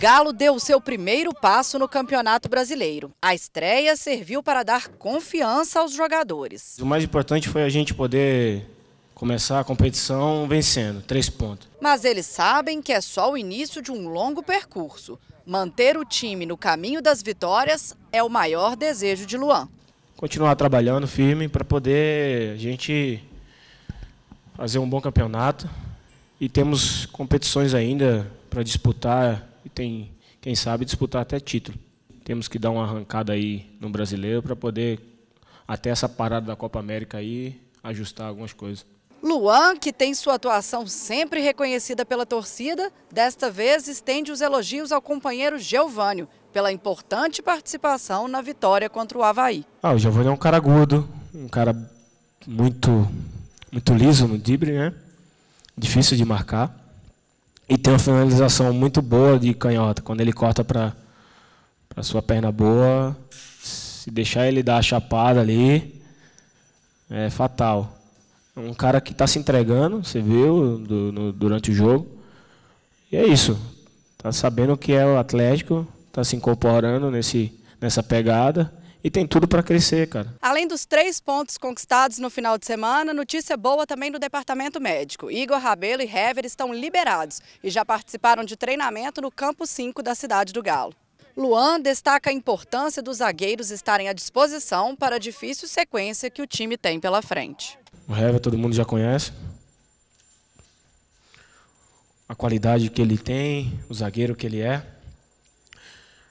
Galo deu seu primeiro passo no Campeonato Brasileiro. A estreia serviu para dar confiança aos jogadores. O mais importante foi a gente poder começar a competição vencendo, três pontos. Mas eles sabem que é só o início de um longo percurso. Manter o time no caminho das vitórias é o maior desejo de Luan. Continuar trabalhando firme para poder a gente fazer um bom campeonato. E temos competições ainda para disputar e tem, quem sabe, disputar até título. Temos que dar uma arrancada aí no brasileiro para poder, até essa parada da Copa América aí, ajustar algumas coisas. Luan, que tem sua atuação sempre reconhecida pela torcida, desta vez estende os elogios ao companheiro Geovânio pela importante participação na vitória contra o Havaí. Ah, o Giovanni é um cara agudo, um cara muito muito liso no drible, né? Difícil de marcar. E tem uma finalização muito boa de canhota. Quando ele corta para a sua perna boa, se deixar ele dar a chapada ali, é fatal. É um cara que está se entregando, você viu, do, no, durante o jogo. E é isso. Está sabendo que é o Atlético, está se incorporando nesse, nessa pegada e tem tudo para crescer, cara. Além dos três pontos conquistados no final de semana, notícia boa também do departamento médico. Igor Rabelo e Hever estão liberados e já participaram de treinamento no Campo 5 da cidade do Galo. Luan destaca a importância dos zagueiros estarem à disposição para a difícil sequência que o time tem pela frente. O Hever todo mundo já conhece. A qualidade que ele tem, o zagueiro que ele é.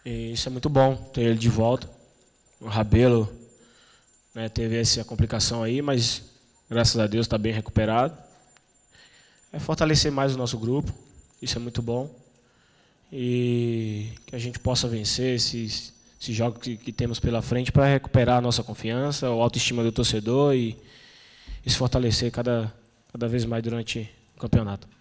E isso é muito bom ter ele de volta o Rabelo né, teve essa complicação aí, mas graças a Deus está bem recuperado. É fortalecer mais o nosso grupo, isso é muito bom. E que a gente possa vencer esses, esses jogos que, que temos pela frente para recuperar a nossa confiança, a autoestima do torcedor e, e se fortalecer cada, cada vez mais durante o campeonato.